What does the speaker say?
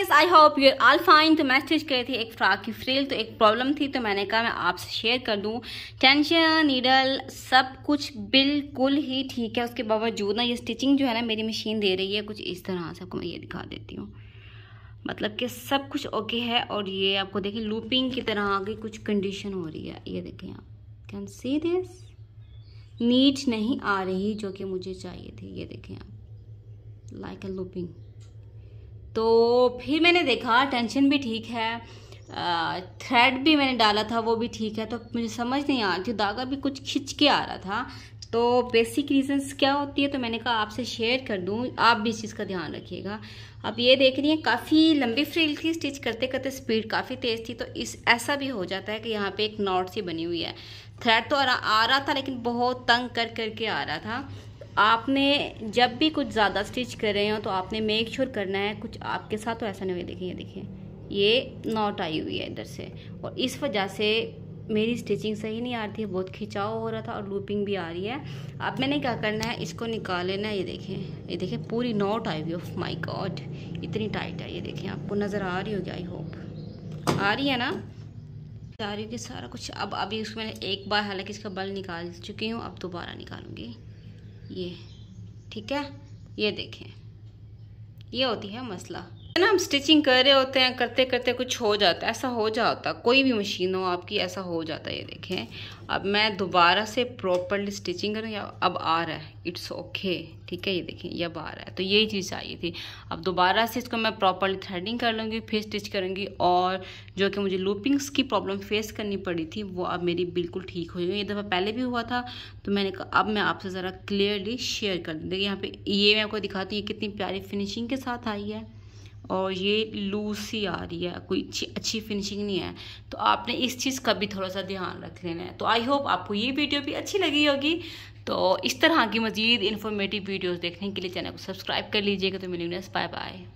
guys I hope your all fine तो message करी थी एक फ्राक की फ्रिल तो एक प्रॉब्लम थी तो मैंने कहा मैं आपसे शेयर कर दूं टेंशन नीडल सब कुछ बिल्कुल ही ठीक है उसके बावजूद ना ये स्टिचिंग जो है ना मेरी मशीन दे रही है कुछ इस तरह से आपको मैं ये दिखा देती हूँ मतलब कि सब कुछ ओके है और ये आपको देखिए लूपिंग की तरह की कुछ कंडीशन हो रही है ये देखें आप कैन सी दिस नीट नहीं आ रही जो कि मुझे चाहिए थी ये देखें आप लाइक ए लूपिंग तो फिर मैंने देखा टेंशन भी ठीक है थ्रेड भी मैंने डाला था वो भी ठीक है तो मुझे समझ नहीं आ रही थी धागा भी कुछ खिंच के आ रहा था तो बेसिक रीजंस क्या होती है तो मैंने कहा आपसे शेयर कर दूँ आप भी इस चीज़ का ध्यान रखिएगा अब ये देख रही हैं काफ़ी लंबी फ्रील थी स्टिच करते करते स्पीड काफ़ी तेज़ थी तो इस ऐसा भी हो जाता है कि यहाँ पे एक नॉट सी बनी हुई है थ्रेड तो आ रहा था लेकिन बहुत तंग कर करके आ रहा था आपने जब भी कुछ ज़्यादा स्टिच कर रहे हो तो आपने मेक श्योर sure करना है कुछ आपके साथ तो ऐसा नहीं हुआ देखिए देखिए ये नॉट आई हुई है इधर से और इस वजह से मेरी स्टिचिंग सही नहीं आ रही है बहुत खिंचाव हो रहा था और लूपिंग भी आ रही है अब मैंने क्या करना है इसको निकाल लेना है ये देखें ये देखें पूरी नॉट आई हुई ऑफ माई गॉड इतनी टाइट है ये देखें आपको नज़र आ रही होगी आई होप आ रही है ना आ रही होगी सारा कुछ अब अभी उसमें मैंने एक बार हालांकि इसका बल निकाल चुकी हूँ अब दोबारा निकालूंगी ये ठीक है ये देखें ये होती है मसला ना हम स्टिचिंग कर रहे होते हैं करते करते कुछ हो जाता है ऐसा हो जाता कोई भी मशीन हो आपकी ऐसा हो जाता है ये देखें अब मैं दोबारा से प्रॉपरली स्टिचिंग करूँ या अब आ रहा है इट्स ओके ठीक है ये देखें ये अब आ रहा है तो यही चीज़ चाहिए थी अब दोबारा से इसको मैं प्रॉपरली थ्रेडिंग कर लूँगी फिर स्टिच करूँगी और जो कि मुझे लूपिंग्स की प्रॉब्लम फेस करनी पड़ी थी वो अब मेरी बिल्कुल ठीक हो जाएगी ये दफ़ा पहले भी हुआ था तो मैंने कहा अब मैं आपसे ज़रा क्लियरली शेयर कर दूँ देखिए यहाँ पर ये मैं आपको दिखाती हूँ ये कितनी प्यारी फिनिशिंग के साथ आई है और ये लूज ही आ रही है कोई अच्छी अच्छी फिनिशिंग नहीं है तो आपने इस चीज़ का भी थोड़ा सा ध्यान रख लेना है तो आई होप आपको ये वीडियो भी अच्छी लगी होगी तो इस तरह की मज़ीद इन्फॉर्मेटिव वीडियोस देखने के लिए चैनल को सब्सक्राइब कर लीजिएगा तो मिलेंगे बाय बाय